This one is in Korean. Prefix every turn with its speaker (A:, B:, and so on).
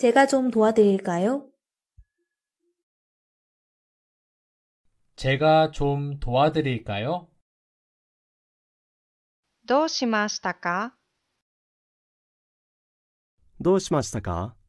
A: 제가 좀 도와드릴까요?
B: 제가 좀 도와드릴까요?
C: どうしましたかどうしましたか